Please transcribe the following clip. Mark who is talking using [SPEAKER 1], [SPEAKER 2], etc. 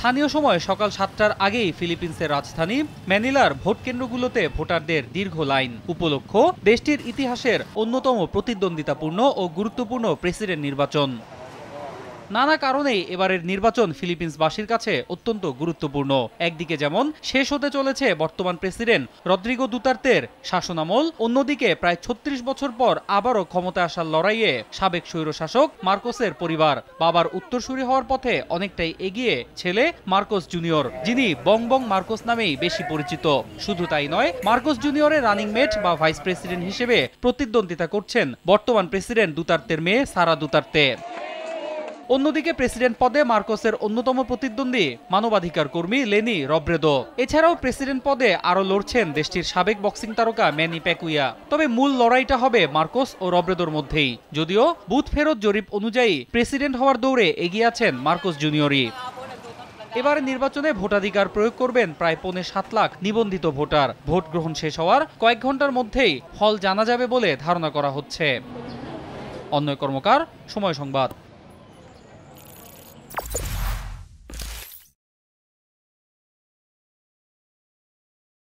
[SPEAKER 1] স্থানীয় সময় সকাল সাতটার আগেই ফিলিপিন্সের রাজধানী ম্যানিলার ভোট কেন্দ্রগুলোতে ভোটারদের দীর্ঘ লাইন উপলক্ষ দেশটির ইতিহাসের অন্যতম প্রতিদ্বন্দ্বিতাপূর্ণ ও গুরুত্বপূর্ণ প্রেসিডেন্ট নির্বাচন নানা কারণে এবারের নির্বাচন ফিলিপিন্সবাসীর কাছে অত্যন্ত গুরুত্বপূর্ণ একদিকে যেমন শেষ হতে চলেছে বর্তমান প্রেসিডেন্ট রদ্রিগো দুতার্তের শাসনামল অন্যদিকে প্রায় ছত্রিশ বছর পর আবারও ক্ষমতা আসার লড়াইয়ে সাবেক স্বৈরশাসক মার্কোসের পরিবার বাবার উত্তরসূরি হওয়ার পথে অনেকটাই এগিয়ে ছেলে মার্কোস জুনিয়র যিনি বং বং মার্কোস নামেই বেশি পরিচিত শুধু তাই নয় মার্কোস জুনিয়রের রানিং মেট বা ভাইস প্রেসিডেন্ট হিসেবে প্রতিদ্বন্দ্বিতা করছেন বর্তমান প্রেসিডেন্ট দুতার্তের মেয়ে সারা দুতার্তে অন্যদিকে প্রেসিডেন্ট পদে মার্কোসের অন্যতম প্রতিদ্বন্দ্বী মানবাধিকার কর্মী লেনি রব্রেদো এছাড়াও প্রেসিডেন্ট পদে আরও লড়ছেন দেশটির সাবেক বক্সিং তারকা ম্যানি প্যাকুইয়া তবে মূল লড়াইটা হবে মার্কোস ও রব্রেদোর মধ্যেই যদিও বুথ ফেরত জরিপ অনুযায়ী প্রেসিডেন্ট হওয়ার দৌড়ে এগিয়ে আছেন মার্কোস জুনিয়রই এবারে নির্বাচনে ভোটাধিকার প্রয়োগ করবেন প্রায় পৌনে সাত লাখ নিবন্ধিত ভোটার ভোট গ্রহণ শেষ হওয়ার কয়েক ঘন্টার মধ্যেই ফল জানা যাবে বলে ধারণা করা হচ্ছে অন্য কর্মকার সময় সংবাদ